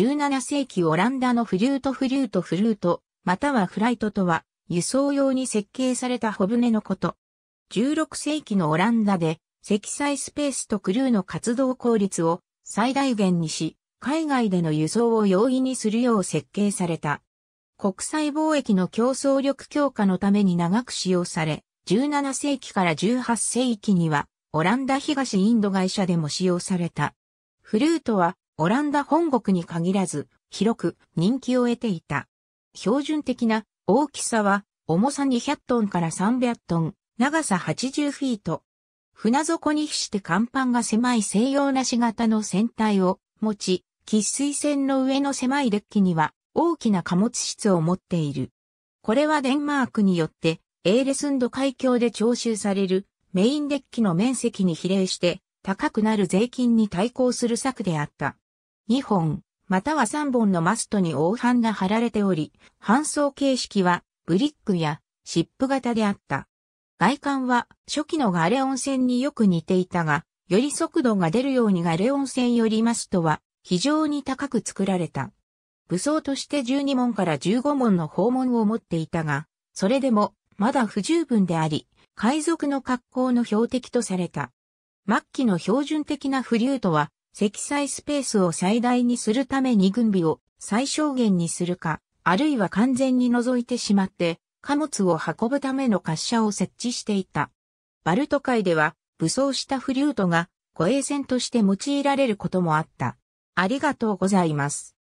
17世紀オランダのフリュートフリュートフルート、またはフライトとは、輸送用に設計された小舟のこと。16世紀のオランダで、積載スペースとクルーの活動効率を最大限にし、海外での輸送を容易にするよう設計された。国際貿易の競争力強化のために長く使用され、17世紀から18世紀には、オランダ東インド会社でも使用された。フルートは、オランダ本国に限らず、広く人気を得ていた。標準的な大きさは、重さ200トンから300トン、長さ80フィート。船底に比して甲板が狭い西洋なし型の船体を持ち、喫水船の上の狭いデッキには大きな貨物室を持っている。これはデンマークによってエーレスンド海峡で徴収されるメインデッキの面積に比例して高くなる税金に対抗する策であった。2本、または3本のマストに黄斑が貼られており、搬送形式はブリックやシップ型であった。外観は初期のガレ温泉によく似ていたが、より速度が出るようにガレ温泉よりマストは非常に高く作られた。武装として12門から15門の訪問を持っていたが、それでもまだ不十分であり、海賊の格好の標的とされた。末期の標準的なフリュートは積載スペースを最大にするために軍備を最小限にするか、あるいは完全に除いてしまって、貨物を運ぶための滑車を設置していた。バルト海では、武装したフリュートが護衛船として用いられることもあった。ありがとうございます。